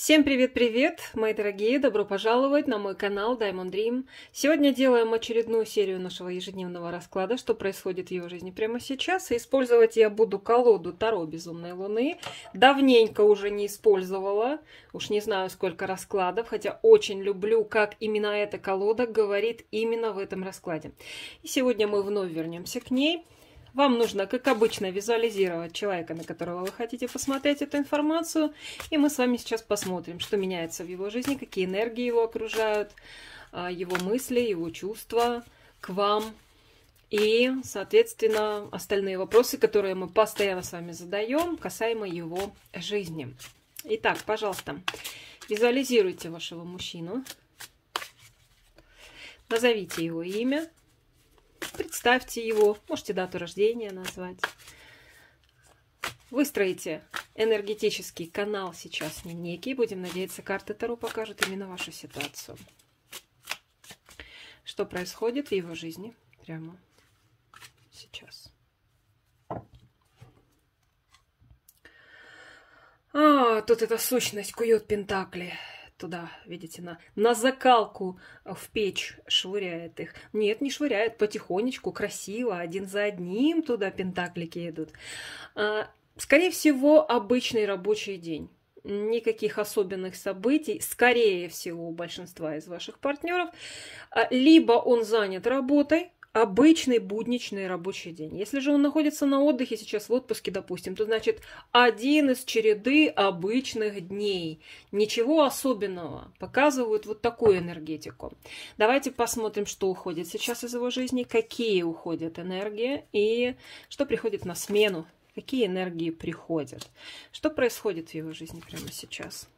Всем привет-привет, мои дорогие! Добро пожаловать на мой канал Diamond Dream. Сегодня делаем очередную серию нашего ежедневного расклада, что происходит в его жизни прямо сейчас. И использовать я буду колоду Таро Безумной Луны. Давненько уже не использовала, уж не знаю сколько раскладов, хотя очень люблю, как именно эта колода говорит именно в этом раскладе. И сегодня мы вновь вернемся к ней. Вам нужно, как обычно, визуализировать человека, на которого вы хотите посмотреть эту информацию. И мы с вами сейчас посмотрим, что меняется в его жизни, какие энергии его окружают, а, его мысли, его чувства к вам. И, соответственно, остальные вопросы, которые мы постоянно с вами задаем, касаемо его жизни. Итак, пожалуйста, визуализируйте вашего мужчину. Назовите его имя, Представьте его, можете дату рождения назвать. Выстроите энергетический канал сейчас не некий. Будем надеяться, карты Таро покажут именно вашу ситуацию. Что происходит в его жизни прямо сейчас. А, тут эта сущность кует пентакли туда, видите, на, на закалку э, в печь швыряет их. Нет, не швыряет, потихонечку, красиво, один за одним туда пентаклики идут. А, скорее всего, обычный рабочий день никаких особенных событий, скорее всего, у большинства из ваших партнеров. А, либо он занят работой, обычный будничный рабочий день. Если же он находится на отдыхе сейчас в отпуске, допустим, то значит один из череды обычных дней. Ничего особенного. Показывают вот такую энергетику. Давайте посмотрим, что уходит сейчас из его жизни, какие уходят энергии и что приходит на смену, какие энергии приходят. Что происходит в его жизни прямо сейчас?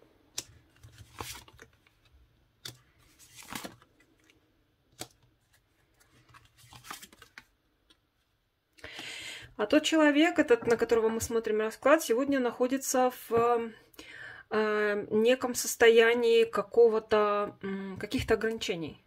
А тот человек, этот, на которого мы смотрим расклад, сегодня находится в э, э, неком состоянии какого-то каких-то ограничений.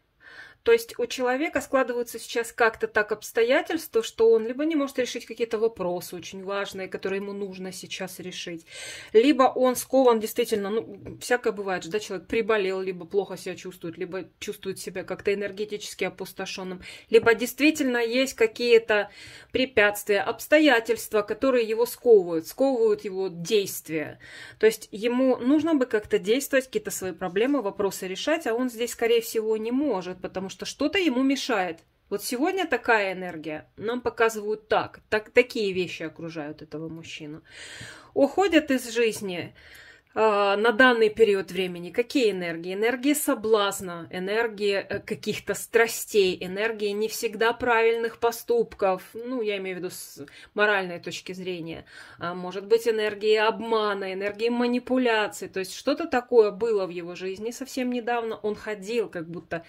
То есть у человека складываются сейчас как-то так обстоятельства, что он либо не может решить какие-то вопросы очень важные, которые ему нужно сейчас решить, либо он скован действительно, ну, всякое бывает, да, человек приболел, либо плохо себя чувствует, либо чувствует себя как-то энергетически опустошенным, либо действительно есть какие-то препятствия, обстоятельства, которые его сковывают, сковывают его действия. То есть ему нужно бы как-то действовать, какие-то свои проблемы, вопросы решать, а он здесь, скорее всего, не может, потому что что что-то ему мешает. Вот сегодня такая энергия. Нам показывают так. так такие вещи окружают этого мужчину. Уходят из жизни. А, на данный период времени какие энергии? Энергии соблазна, энергии э, каких-то страстей, энергии не всегда правильных поступков, ну, я имею в виду с моральной точки зрения, а, может быть, энергии обмана, энергии манипуляций, то есть что-то такое было в его жизни совсем недавно, он ходил как будто,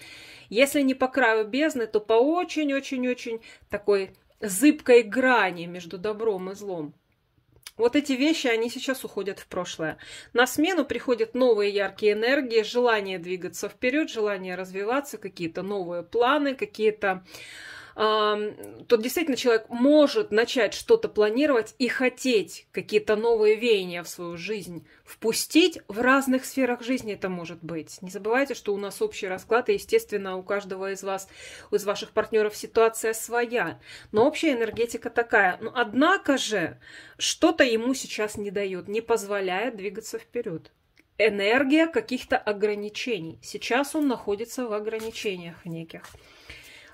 если не по краю бездны, то по очень-очень-очень такой зыбкой грани между добром и злом. Вот эти вещи, они сейчас уходят в прошлое. На смену приходят новые яркие энергии, желание двигаться вперед, желание развиваться, какие-то новые планы, какие-то то действительно человек может начать что-то планировать и хотеть какие-то новые веяния в свою жизнь впустить. В разных сферах жизни это может быть. Не забывайте, что у нас общий расклад, и, естественно, у каждого из вас, из ваших партнеров ситуация своя. Но общая энергетика такая. Но однако же что-то ему сейчас не дает, не позволяет двигаться вперед энергия каких-то ограничений. Сейчас он находится в ограничениях неких.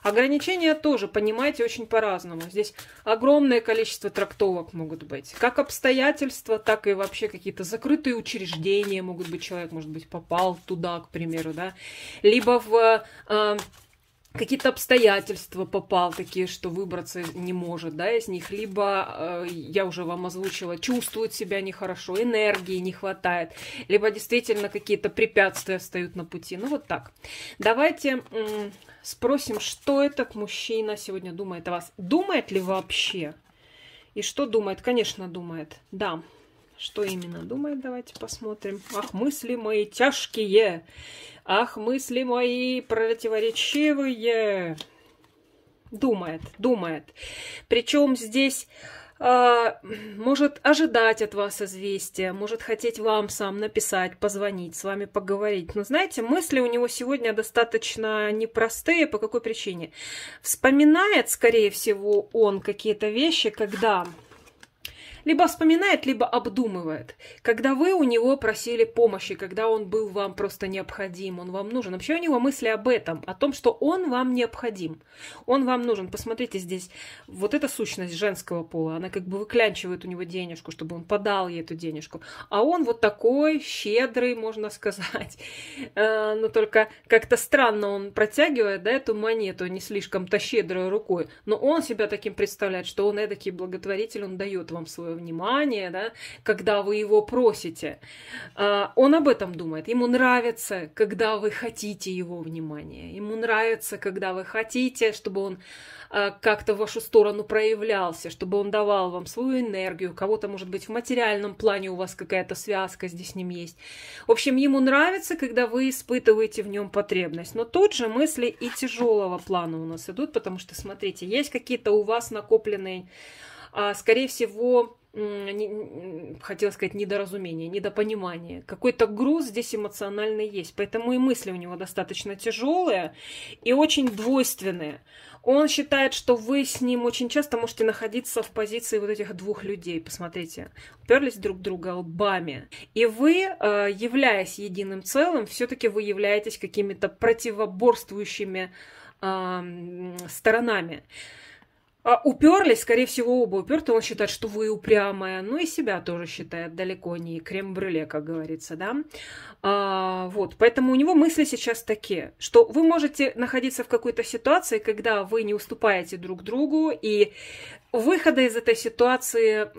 Ограничения тоже, понимаете, очень по-разному. Здесь огромное количество трактовок могут быть. Как обстоятельства, так и вообще какие-то закрытые учреждения могут быть. Человек, может быть, попал туда, к примеру, да. Либо в... Э, какие-то обстоятельства попал такие, что выбраться не может, да, из них, либо, э, я уже вам озвучила, чувствует себя нехорошо, энергии не хватает, либо действительно какие-то препятствия встают на пути, ну вот так. Давайте спросим, что этот мужчина сегодня думает о вас. Думает ли вообще? И что думает? Конечно, думает. Да. Что именно думает? Давайте посмотрим. Ах, мысли мои тяжкие. Ах, мысли мои противоречивые. Думает, думает. Причем здесь а, может ожидать от вас известия, может хотеть вам сам написать, позвонить, с вами поговорить. Но знаете, мысли у него сегодня достаточно непростые. По какой причине? Вспоминает, скорее всего, он какие-то вещи, когда либо вспоминает, либо обдумывает. Когда вы у него просили помощи, когда он был вам просто необходим, он вам нужен. Вообще у него мысли об этом, о том, что он вам необходим. Он вам нужен. Посмотрите здесь, вот эта сущность женского пола, она как бы выклянчивает у него денежку, чтобы он подал ей эту денежку. А он вот такой щедрый, можно сказать. Э, но только как-то странно он протягивает да, эту монету не слишком-то щедрой рукой. Но он себя таким представляет, что он эдакий благотворитель, он дает вам свою свое внимание, да, когда вы его просите. А, он об этом думает. Ему нравится, когда вы хотите его внимания. Ему нравится, когда вы хотите, чтобы он а, как-то в вашу сторону проявлялся, чтобы он давал вам свою энергию. Кого-то, может быть, в материальном плане у вас какая-то связка здесь с ним есть. В общем, ему нравится, когда вы испытываете в нем потребность. Но тут же мысли и тяжелого плана у нас идут, потому что, смотрите, есть какие-то у вас накопленные, а, скорее всего, не, хотела сказать, недоразумение, недопонимание. Какой-то груз здесь эмоциональный есть. Поэтому и мысли у него достаточно тяжелые и очень двойственные. Он считает, что вы с ним очень часто можете находиться в позиции вот этих двух людей. Посмотрите, уперлись друг друга лбами. И вы, э, являясь единым целым, все-таки вы являетесь какими-то противоборствующими сторонами а, уперлись, скорее всего, оба уперты. Он считает, что вы упрямая. Ну и себя тоже считает далеко не крем-брюле, как говорится, да. А, вот, поэтому у него мысли сейчас такие, что вы можете находиться в какой-то ситуации, когда вы не уступаете друг другу, и выхода из этой ситуации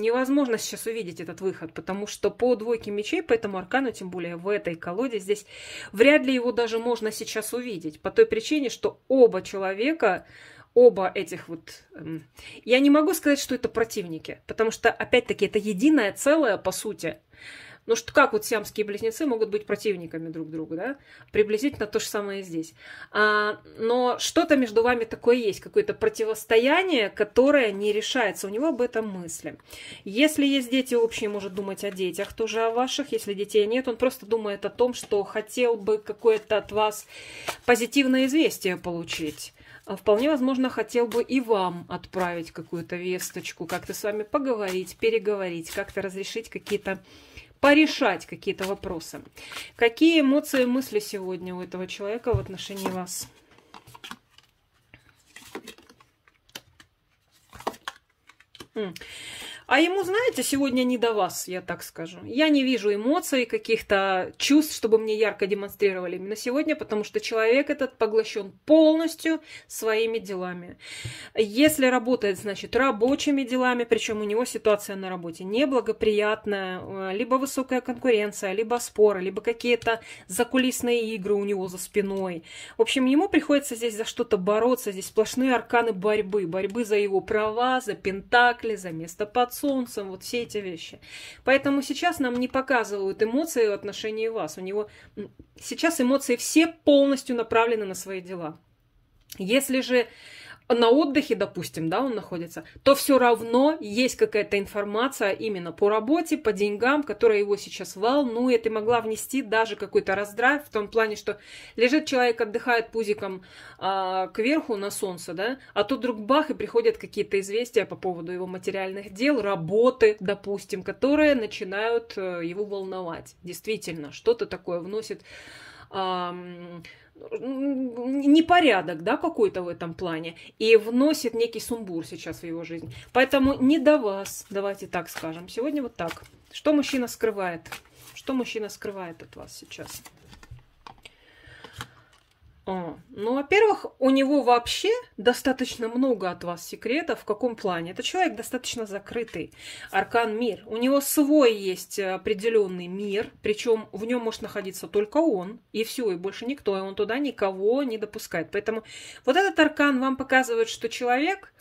невозможно сейчас увидеть этот выход, потому что по двойке мечей, по этому аркану, тем более в этой колоде, здесь вряд ли его даже можно сейчас увидеть, по той причине, что оба человека оба этих вот... Эм, я не могу сказать, что это противники, потому что, опять-таки, это единое целое, по сути. Ну что, как вот сиамские близнецы могут быть противниками друг друга, да? Приблизительно то же самое и здесь. А, но что-то между вами такое есть, какое-то противостояние, которое не решается. У него об этом мысли. Если есть дети, общие, может думать о детях, тоже о ваших. Если детей нет, он просто думает о том, что хотел бы какое-то от вас позитивное известие получить. А вполне возможно, хотел бы и вам отправить какую-то весточку, как-то с вами поговорить, переговорить, как-то разрешить какие-то порешать какие-то вопросы. Какие эмоции и мысли сегодня у этого человека в отношении вас? А ему, знаете, сегодня не до вас, я так скажу. Я не вижу эмоций, каких-то чувств, чтобы мне ярко демонстрировали именно сегодня, потому что человек этот поглощен полностью своими делами. Если работает, значит, рабочими делами, причем у него ситуация на работе неблагоприятная, э, либо высокая конкуренция, либо споры, либо какие-то закулисные игры у него за спиной. В общем, ему приходится здесь за что-то бороться, здесь сплошные арканы борьбы, борьбы за его права, за пентакли, за место под солнцем, вот все эти вещи. Поэтому сейчас нам не показывают эмоции в отношении вас. У него сейчас эмоции все полностью направлены на свои дела. Если же на отдыхе, допустим, да, он находится, то все равно есть какая-то информация именно по работе, по деньгам, которая его сейчас волнует и могла внести даже какой-то раздрайв в том плане, что лежит человек, отдыхает пузиком а, кверху на солнце, да, а тут вдруг бах и приходят какие-то известия по поводу его материальных дел, работы, допустим, которые начинают э, его волновать. Действительно, что-то такое вносит а, непорядок, да, какой-то в этом плане, и вносит некий сумбур сейчас в его жизнь. Поэтому не до вас, давайте так скажем. Сегодня вот так. Что мужчина скрывает? Что мужчина скрывает от вас сейчас? А, ну, во-первых, у него вообще достаточно много от вас секретов. В каком плане? Это человек достаточно закрытый. Аркан мир. У него свой есть определенный мир, причем в нем может находиться только он, и все, и больше никто, и он туда никого не допускает. Поэтому вот этот аркан вам показывает, что человек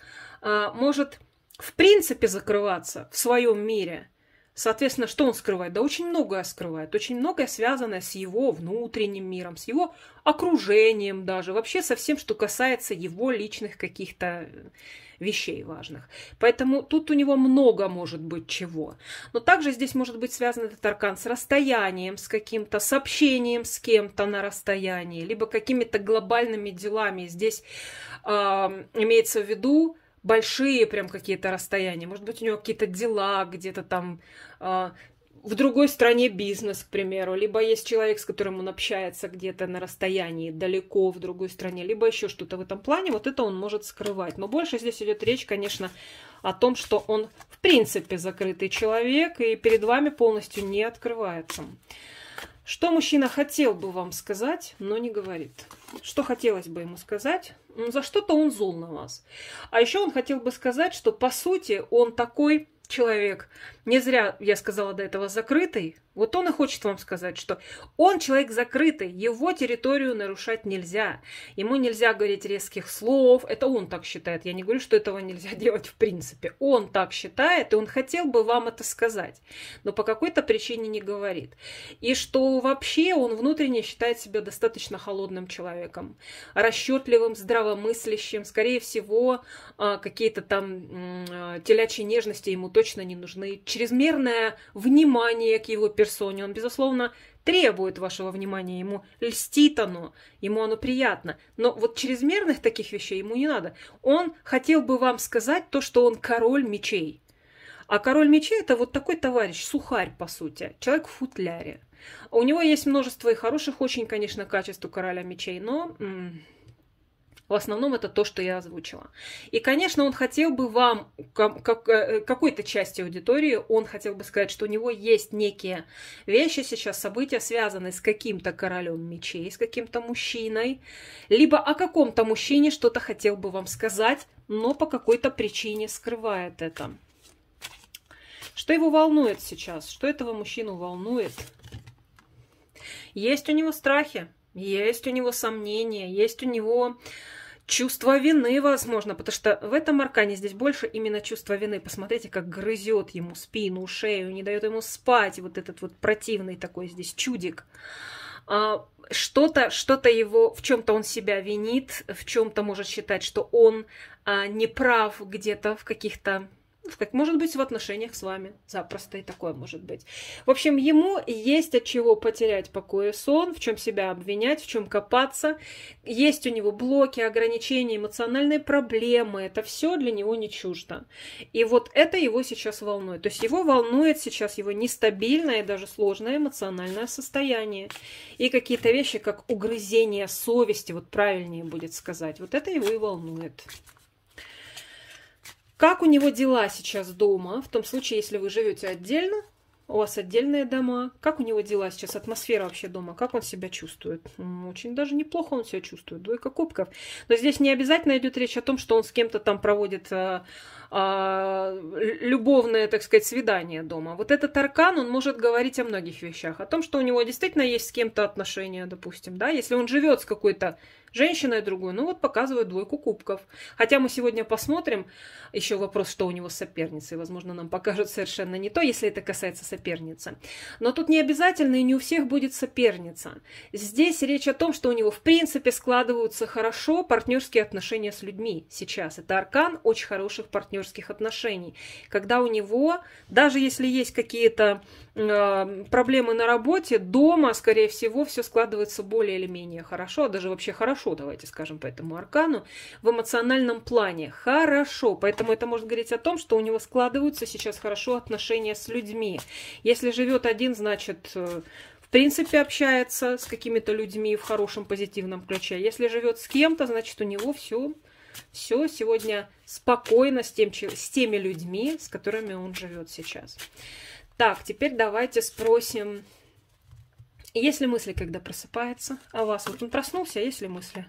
а, может в принципе закрываться в своем мире – Соответственно, что он скрывает? Да очень многое скрывает. Очень многое связанное с его внутренним миром, с его окружением даже, вообще со всем, что касается его личных каких-то э, вещей важных. Поэтому тут у него много может быть чего. Но также здесь может быть связан этот аркан с расстоянием, с каким-то сообщением с кем-то на расстоянии, либо какими-то глобальными делами. Здесь э, имеется в виду большие прям какие-то расстояния. Может быть, у него какие-то дела где-то там э, в другой стране бизнес, к примеру. Либо есть человек, с которым он общается где-то на расстоянии, далеко в другой стране, либо еще что-то в этом плане. Вот это он может скрывать. Но больше здесь идет речь, конечно, о том, что он в принципе закрытый человек и перед вами полностью не открывается. Что мужчина хотел бы вам сказать, но не говорит? Что хотелось бы ему сказать, ну, за что-то он зол на вас. А еще он хотел бы сказать, что по сути он такой человек. Не зря я сказала до этого закрытый, вот он и хочет вам сказать, что он человек закрытый, его территорию нарушать нельзя. Ему нельзя говорить резких слов, это он так считает. Я не говорю, что этого нельзя делать в принципе. Он так считает, и он хотел бы вам это сказать, но по какой-то причине не говорит. И что вообще он внутренне считает себя достаточно холодным человеком, расчетливым, здравомыслящим. Скорее всего, а, какие-то там а, телячьи нежности ему точно не нужны. Чрезмерное внимание к его персонажу персоне. Он, безусловно, требует вашего внимания, ему льстит оно, ему оно приятно. Но вот чрезмерных таких вещей ему не надо. Он хотел бы вам сказать то, что он король мечей. А король мечей – это вот такой товарищ, сухарь, по сути, человек в футляре. У него есть множество и хороших очень, конечно, качеств у короля мечей, но в основном это то, что я озвучила. И, конечно, он хотел бы вам, э, э, какой-то части аудитории, он хотел бы сказать, что у него есть некие вещи сейчас, события, связанные с каким-то королем мечей, с каким-то мужчиной, либо о каком-то мужчине что-то хотел бы вам сказать, но по какой-то причине скрывает это. Что его волнует сейчас? Что этого мужчину волнует? Есть у него страхи, есть у него сомнения, есть у него чувство вины, возможно, потому что в этом аркане здесь больше именно чувство вины. Посмотрите, как грызет ему спину, шею, не дает ему спать. Вот этот вот противный такой здесь чудик. А, что-то, что-то его, в чем-то он себя винит, в чем-то может считать, что он а, не прав где-то в каких-то как может быть в отношениях с вами. Запросто и такое может быть. В общем, ему есть от чего потерять покой и сон, в чем себя обвинять, в чем копаться. Есть у него блоки, ограничения, эмоциональные проблемы. Это все для него не чуждо. И вот это его сейчас волнует. То есть его волнует сейчас его нестабильное и даже сложное эмоциональное состояние. И какие-то вещи, как угрызение совести, вот правильнее будет сказать. Вот это его и волнует. Как у него дела сейчас дома, в том случае, если вы живете отдельно, у вас отдельные дома. Как у него дела сейчас? Атмосфера вообще дома? Как он себя чувствует? Очень даже неплохо он себя чувствует. Двойка кубков. Но здесь не обязательно идет речь о том, что он с кем-то там проводит э, а, а, любовное, так сказать, свидание дома. Вот этот аркан, он может говорить о многих вещах. О том, что у него действительно есть с кем-то отношения, допустим. да, Если он живет с какой-то женщиной и другую. Ну вот показывают двойку кубков. Хотя мы сегодня посмотрим, еще вопрос, что у него с соперницей. Возможно, нам покажут совершенно не то, если это касается соперницы. Но тут не обязательно и не у всех будет соперница. Здесь речь о том, что у него в принципе складываются хорошо партнерские отношения с людьми сейчас. Это аркан очень хороших партнерских отношений. Когда у него, даже если есть какие-то э, проблемы на работе, дома, скорее всего, все складывается более или менее хорошо, а даже вообще хорошо хорошо, давайте скажем по этому аркану, в эмоциональном плане. Хорошо. Поэтому это может говорить о том, что у него складываются сейчас хорошо отношения с людьми. Если живет один, значит, э, в принципе, общается с какими-то людьми в хорошем позитивном ключе. Если живет с кем-то, значит, у него все все сегодня спокойно с, тем, с теми людьми, с которыми он живет сейчас. Так, теперь давайте спросим есть ли мысли, когда просыпается? О а вас. Вот он проснулся, а есть ли мысли?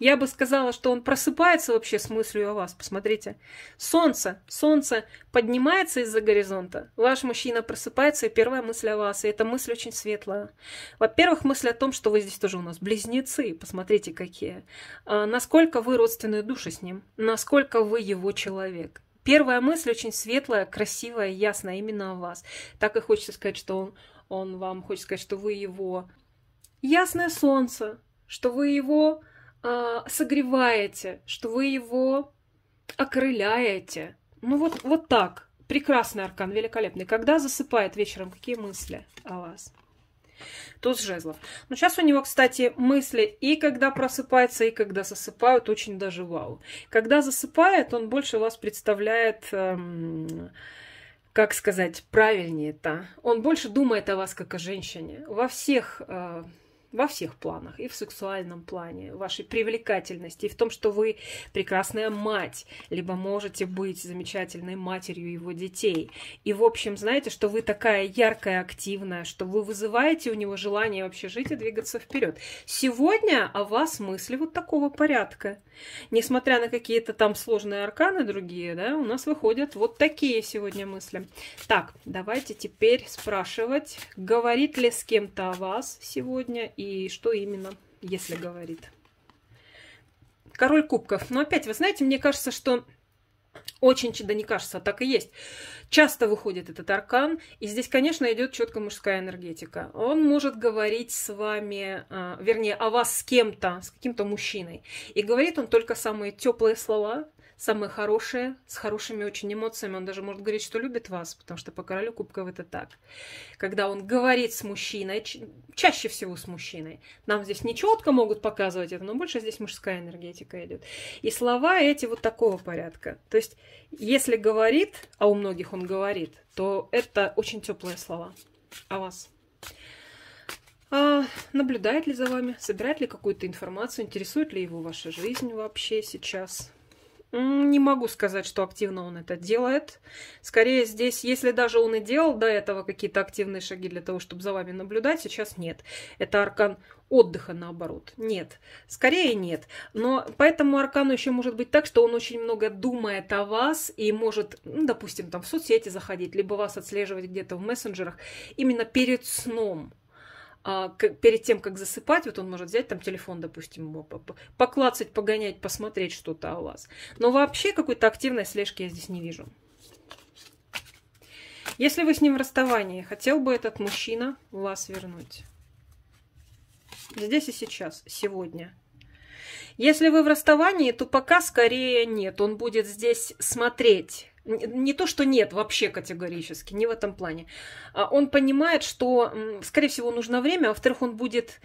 Я бы сказала, что он просыпается вообще с мыслью о вас. Посмотрите. Солнце. Солнце поднимается из-за горизонта. Ваш мужчина просыпается, и первая мысль о вас. И эта мысль очень светлая. Во-первых, мысль о том, что вы здесь тоже у нас близнецы. Посмотрите, какие. А насколько вы родственные души с ним. Насколько вы его человек. Первая мысль очень светлая, красивая, ясная именно о вас. Так и хочется сказать, что он он вам хочет сказать, что вы его ясное солнце, что вы его э, согреваете, что вы его окрыляете. Ну вот, вот так. Прекрасный аркан, великолепный. Когда засыпает вечером, какие мысли о вас? Туз жезлов. Но ну, сейчас у него, кстати, мысли и когда просыпается, и когда засыпают, очень даже вау. Когда засыпает, он больше вас представляет эм, как сказать правильнее-то, он больше думает о вас как о женщине. Во всех э, во всех планах, и в сексуальном плане, вашей привлекательности, и в том, что вы прекрасная мать, либо можете быть замечательной матерью его детей. И, в общем, знаете, что вы такая яркая, активная, что вы вызываете у него желание вообще жить и двигаться вперед. Сегодня о вас мысли вот такого порядка. Несмотря на какие-то там сложные арканы другие, да, у нас выходят вот такие сегодня мысли. Так, давайте теперь спрашивать, говорит ли с кем-то о вас сегодня и что именно, если говорит. Король кубков. Но опять, вы знаете, мне кажется, что очень, да не кажется, а так и есть. Часто выходит этот аркан, и здесь, конечно, идет четко мужская энергетика. Он может говорить с вами, а, вернее, о вас с кем-то, с каким-то мужчиной. И говорит он только самые теплые слова, самое хорошее, с хорошими очень эмоциями. Он даже может говорить, что любит вас, потому что по королю кубков это так. Когда он говорит с мужчиной, чаще всего с мужчиной, нам здесь не четко могут показывать это, но больше здесь мужская энергетика идет. И слова эти вот такого порядка. То есть, если говорит, а у многих он говорит, то это очень теплые слова о вас. А наблюдает ли за вами, собирает ли какую-то информацию, интересует ли его ваша жизнь вообще сейчас, не могу сказать, что активно он это делает. Скорее здесь, если даже он и делал до этого какие-то активные шаги для того, чтобы за вами наблюдать, сейчас нет. Это аркан отдыха, наоборот. Нет. Скорее нет. Но поэтому аркану еще может быть так, что он очень много думает о вас и может, ну, допустим, там в соцсети заходить, либо вас отслеживать где-то в мессенджерах именно перед сном. А, перед тем, как засыпать, вот он может взять там телефон, допустим, поклацать, погонять, посмотреть что-то о вас. Но вообще какой-то активной слежки я здесь не вижу. Если вы с ним в расставании, хотел бы этот мужчина вас вернуть. Здесь и сейчас, сегодня. Если вы в расставании, то пока скорее нет. Он будет здесь смотреть, не то, что нет вообще категорически, не в этом плане. А он понимает, что, скорее всего, нужно время, а во-вторых, он будет,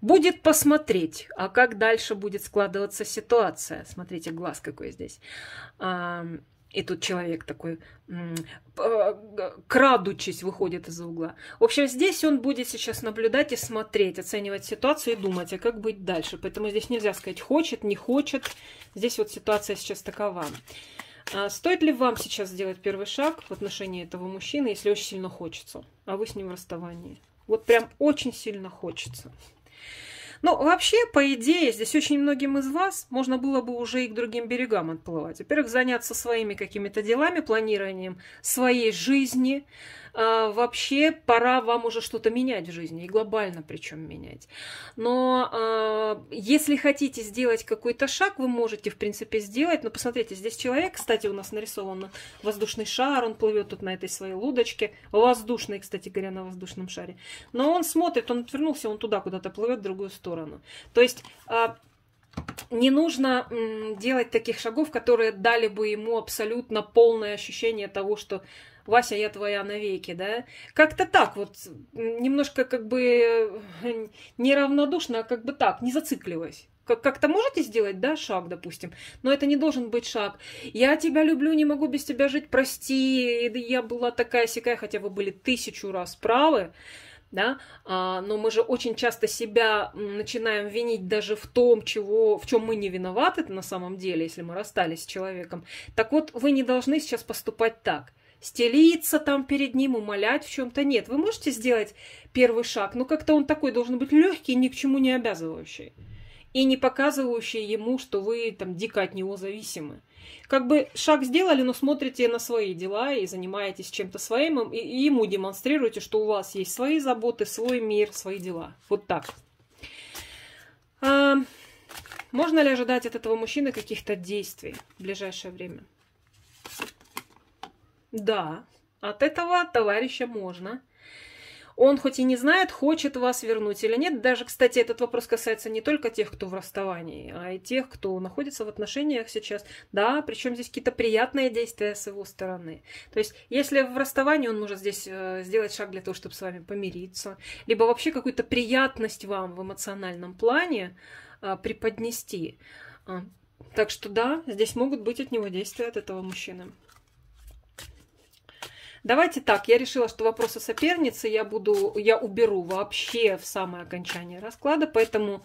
будет посмотреть, а как дальше будет складываться ситуация. Смотрите, глаз какой здесь. И тут человек такой, крадучись, выходит из-за угла. В общем, здесь он будет сейчас наблюдать и смотреть, оценивать ситуацию и думать, а как быть дальше. Поэтому здесь нельзя сказать, хочет, не хочет. Здесь вот ситуация сейчас такова. А стоит ли вам сейчас сделать первый шаг в отношении этого мужчины, если очень сильно хочется, а вы с ним в расставании? Вот прям очень сильно хочется. Но ну, вообще, по идее, здесь очень многим из вас можно было бы уже и к другим берегам отплывать. Во-первых, заняться своими какими-то делами, планированием своей жизни – а, вообще пора вам уже что-то менять в жизни, и глобально причем менять. Но а, если хотите сделать какой-то шаг, вы можете, в принципе, сделать. Но посмотрите, здесь человек, кстати, у нас нарисован воздушный шар, он плывет тут на этой своей лодочке. Воздушный, кстати говоря, на воздушном шаре. Но он смотрит, он отвернулся, он туда куда-то плывет, в другую сторону. То есть а, не нужно делать таких шагов, которые дали бы ему абсолютно полное ощущение того, что Вася, я твоя навеки, да? Как-то так вот, немножко как бы э, неравнодушно, а как бы так, не зацикливаясь. Как-то можете сделать, да, шаг, допустим, но это не должен быть шаг. Я тебя люблю, не могу без тебя жить, прости, я была такая сякая, хотя вы были тысячу раз правы, да, а, но мы же очень часто себя начинаем винить даже в том, чего, в чем мы не виноваты на самом деле, если мы расстались с человеком. Так вот, вы не должны сейчас поступать так – стелиться там перед ним, умолять в чем-то. Нет, вы можете сделать первый шаг, но как-то он такой должен быть легкий, ни к чему не обязывающий. И не показывающий ему, что вы там дико от него зависимы. Как бы шаг сделали, но смотрите на свои дела и занимаетесь чем-то своим, и ему демонстрируете, что у вас есть свои заботы, свой мир, свои дела. Вот так. А, можно ли ожидать от этого мужчины каких-то действий в ближайшее время? Да, от этого товарища можно. Он хоть и не знает, хочет вас вернуть или нет. Даже, кстати, этот вопрос касается не только тех, кто в расставании, а и тех, кто находится в отношениях сейчас. Да, причем здесь какие-то приятные действия с его стороны. То есть, если в расставании он может здесь э, сделать шаг для того, чтобы с вами помириться, либо вообще какую-то приятность вам в эмоциональном плане э, преподнести. Э, так что да, здесь могут быть от него действия от этого мужчины. Давайте так, я решила, что вопросы соперницы я буду, я уберу вообще в самое окончание расклада, поэтому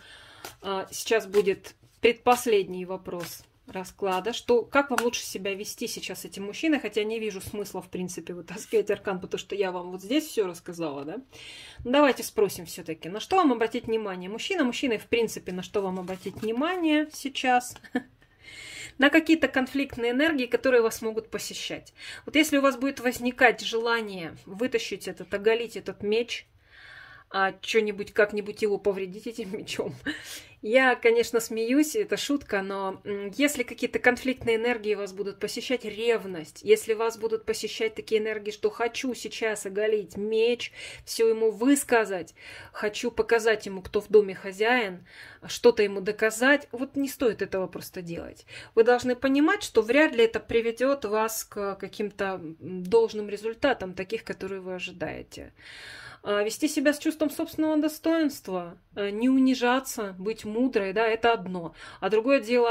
э, сейчас будет предпоследний вопрос расклада, что как вам лучше себя вести сейчас эти мужчины, хотя не вижу смысла, в принципе, вытаскивать аркан, потому что я вам вот здесь все рассказала, да? Но давайте спросим все-таки, на что вам обратить внимание? Мужчина, мужчины, в принципе, на что вам обратить внимание сейчас? на какие-то конфликтные энергии, которые вас могут посещать. Вот если у вас будет возникать желание вытащить этот, оголить этот меч, а что-нибудь как-нибудь его повредить этим мечом, я, конечно, смеюсь, это шутка, но если какие-то конфликтные энергии вас будут посещать, ревность, если вас будут посещать такие энергии, что хочу сейчас оголить меч, все ему высказать, хочу показать ему, кто в доме хозяин, что-то ему доказать, вот не стоит этого просто делать. Вы должны понимать, что вряд ли это приведет вас к каким-то должным результатам, таких, которые вы ожидаете. А, вести себя с чувством собственного достоинства, а, не унижаться, быть мудрой, да, это одно. А другое дело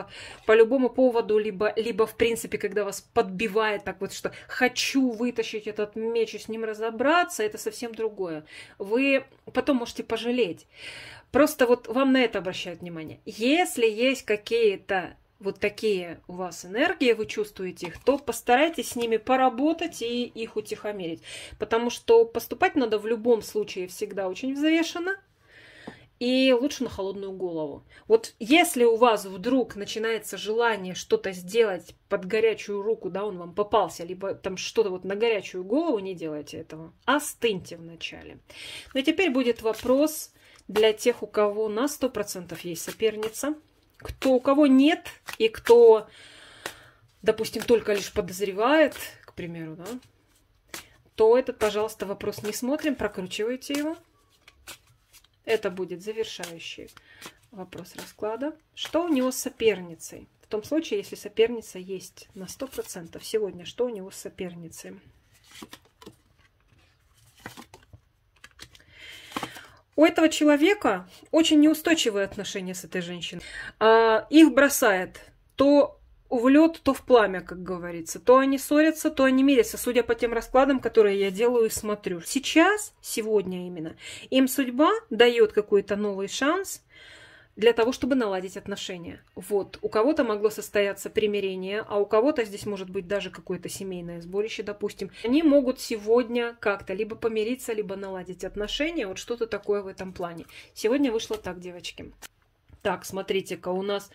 а, по любому поводу, либо, либо в принципе, когда вас подбивает так вот, что хочу вытащить этот меч и с ним разобраться, это совсем другое. Вы потом можете пожалеть. Просто вот вам на это обращают внимание. Если есть какие-то вот такие у вас энергии, вы чувствуете их, то постарайтесь с ними поработать и их утихомирить. Потому что поступать надо в любом случае всегда очень взвешенно и лучше на холодную голову. Вот если у вас вдруг начинается желание что-то сделать под горячую руку, да, он вам попался, либо там что-то вот на горячую голову, не делайте этого. Остыньте вначале. Ну и теперь будет вопрос для тех, у кого на 100% есть соперница – кто, у кого нет, и кто, допустим, только лишь подозревает, к примеру, да, то этот, пожалуйста, вопрос не смотрим, прокручивайте его. Это будет завершающий вопрос расклада. Что у него с соперницей? В том случае, если соперница есть на 100% сегодня, что у него с соперницей? У этого человека очень неустойчивые отношения с этой женщиной. А, их бросает то в лед, то в пламя, как говорится. То они ссорятся, то они мирятся, судя по тем раскладам, которые я делаю и смотрю. Сейчас, сегодня именно, им судьба дает какой-то новый шанс – для того, чтобы наладить отношения. Вот, у кого-то могло состояться примирение, а у кого-то здесь может быть даже какое-то семейное сборище, допустим. Они могут сегодня как-то либо помириться, либо наладить отношения, вот что-то такое в этом плане. Сегодня вышло так, девочки. Так, смотрите-ка, у нас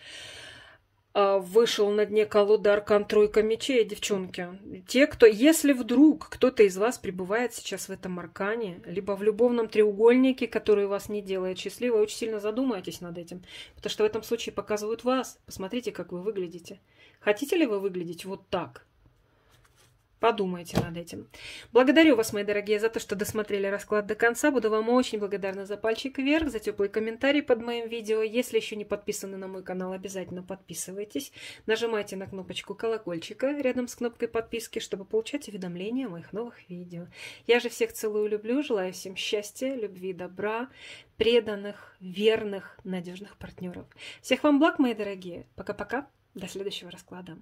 а, вышел на дне колоды аркан мечей, девчонки. Те, кто... Если вдруг кто-то из вас пребывает сейчас в этом аркане, либо в любовном треугольнике, который вас не делает счастливой, очень сильно задумайтесь над этим. Потому что в этом случае показывают вас. Посмотрите, как вы выглядите. Хотите ли вы выглядеть вот так? Подумайте над этим. Благодарю вас, мои дорогие, за то, что досмотрели расклад до конца. Буду вам очень благодарна за пальчик вверх, за теплый комментарий под моим видео. Если еще не подписаны на мой канал, обязательно подписывайтесь. Нажимайте на кнопочку колокольчика рядом с кнопкой подписки, чтобы получать уведомления о моих новых видео. Я же всех целую, люблю, желаю всем счастья, любви, добра, преданных, верных, надежных партнеров. Всех вам благ, мои дорогие. Пока-пока. До следующего расклада.